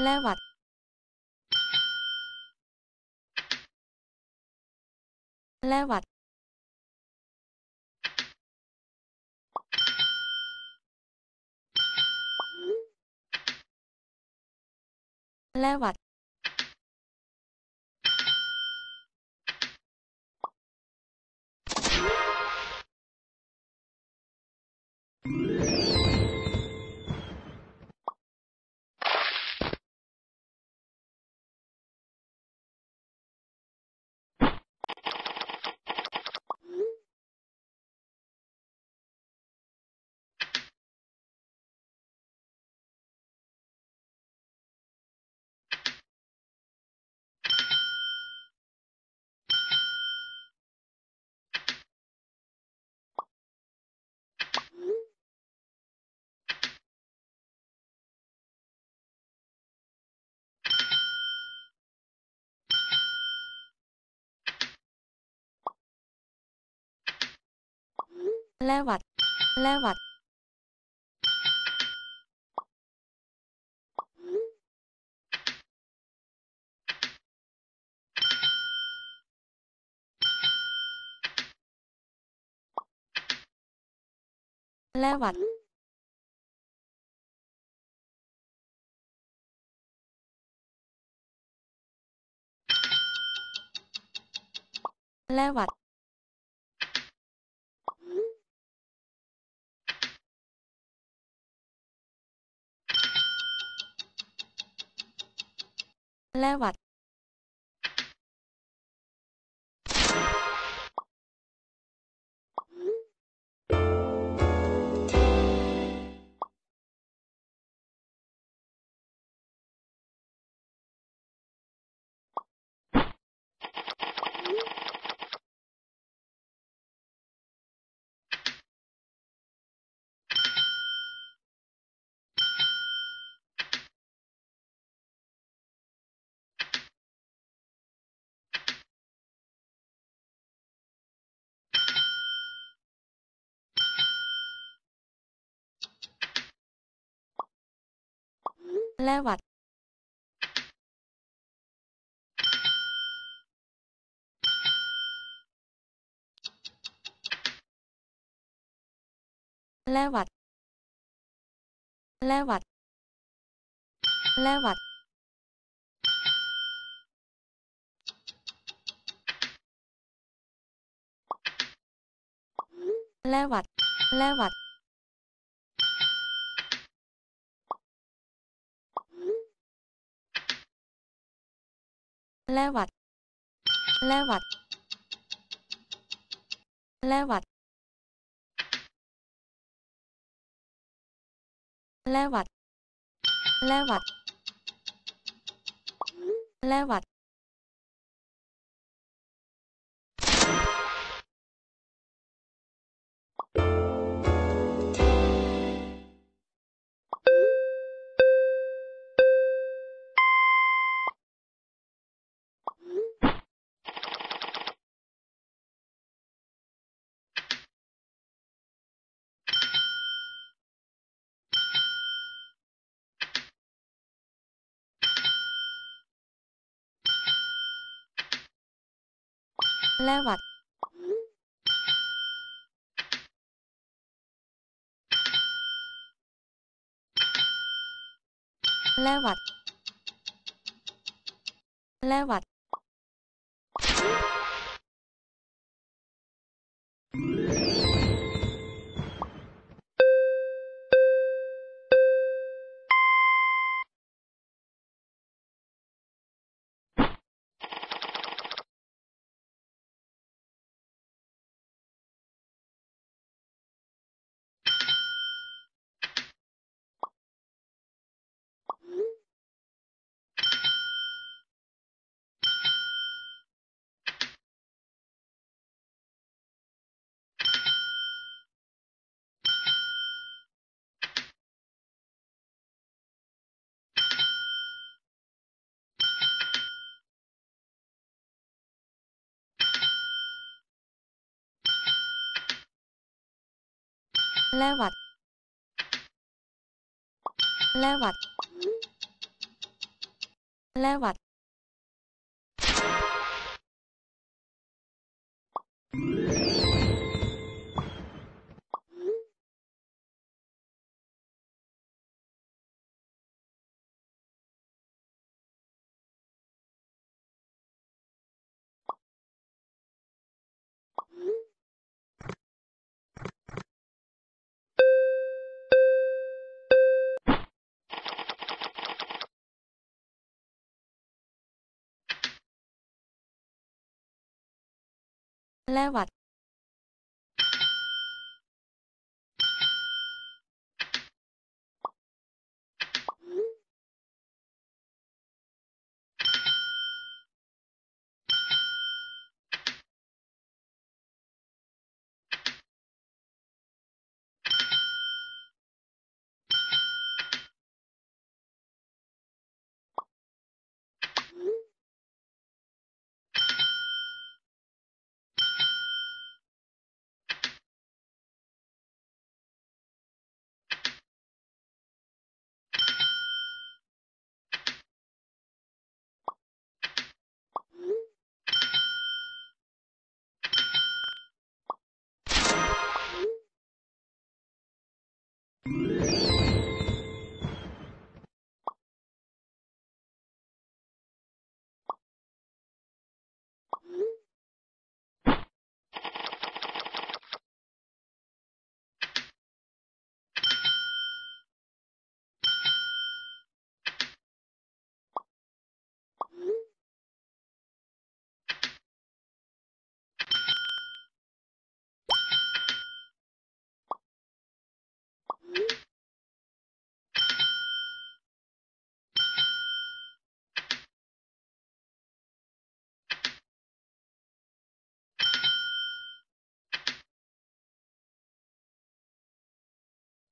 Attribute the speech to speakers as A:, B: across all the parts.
A: และวัด และวัด และวัดแลวัด แลวัด แลวัดแลวัดและวัดและหวัด และหวัด และหวัด และหวัดและหวัดและหวัดแลวัดแลวัดแลวัดแลวัดแลวัดแลวัดและวัดและวัดและวัดและวัดและวัดและวัดและหวัดและหวัด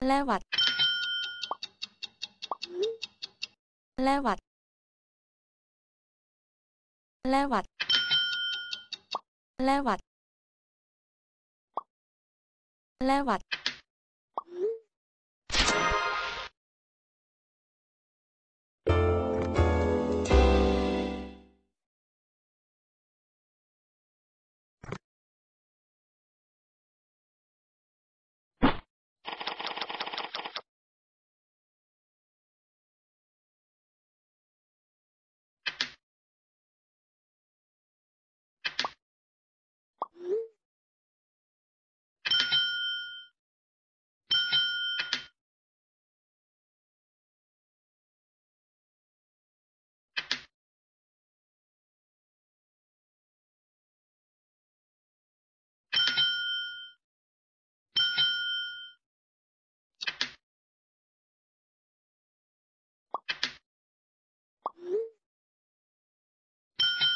A: และวัดและวัดและวัดและวัดและวัด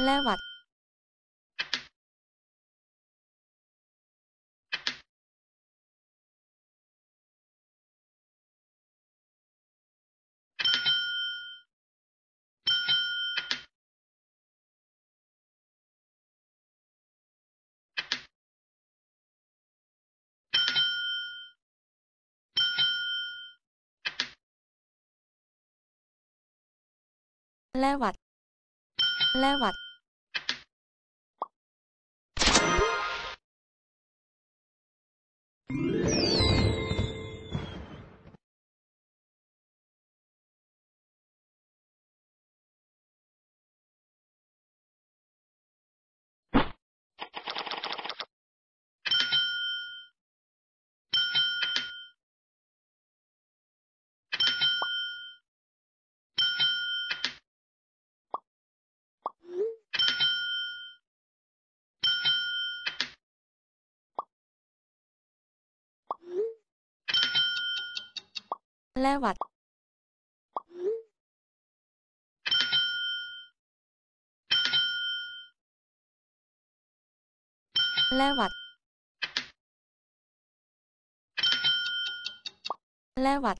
A: และวัด และวัดและวัดและหวัดและหวัดและหวัด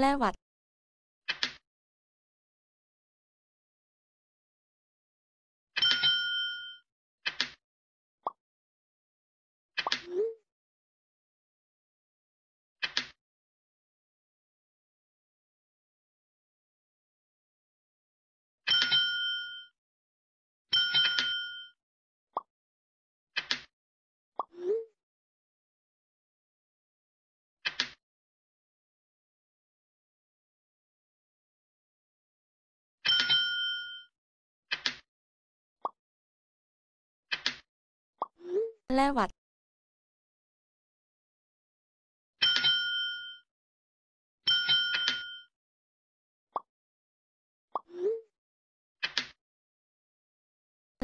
A: และหวัดและวัดแ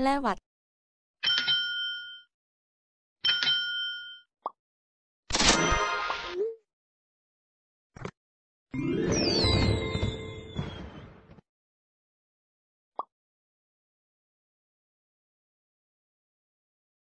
A: ละวัด